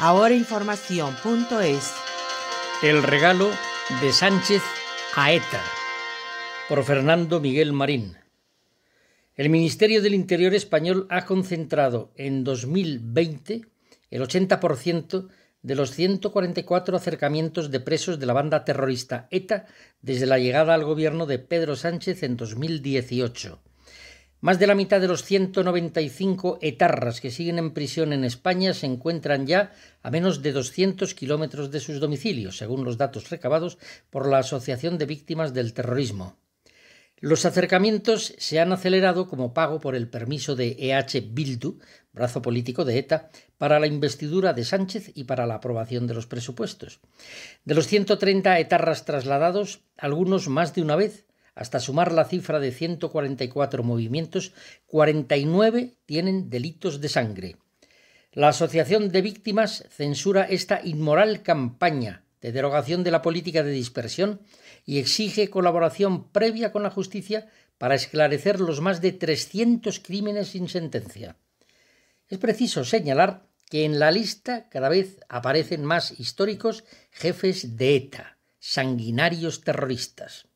Ahorainformación.es El regalo de Sánchez a ETA por Fernando Miguel Marín. El Ministerio del Interior español ha concentrado en 2020 el 80% de los 144 acercamientos de presos de la banda terrorista ETA desde la llegada al gobierno de Pedro Sánchez en 2018. Más de la mitad de los 195 etarras que siguen en prisión en España se encuentran ya a menos de 200 kilómetros de sus domicilios, según los datos recabados por la Asociación de Víctimas del Terrorismo. Los acercamientos se han acelerado como pago por el permiso de EH Bildu, brazo político de ETA, para la investidura de Sánchez y para la aprobación de los presupuestos. De los 130 etarras trasladados, algunos más de una vez, hasta sumar la cifra de 144 movimientos, 49 tienen delitos de sangre. La Asociación de Víctimas censura esta inmoral campaña de derogación de la política de dispersión y exige colaboración previa con la justicia para esclarecer los más de 300 crímenes sin sentencia. Es preciso señalar que en la lista cada vez aparecen más históricos jefes de ETA, sanguinarios terroristas.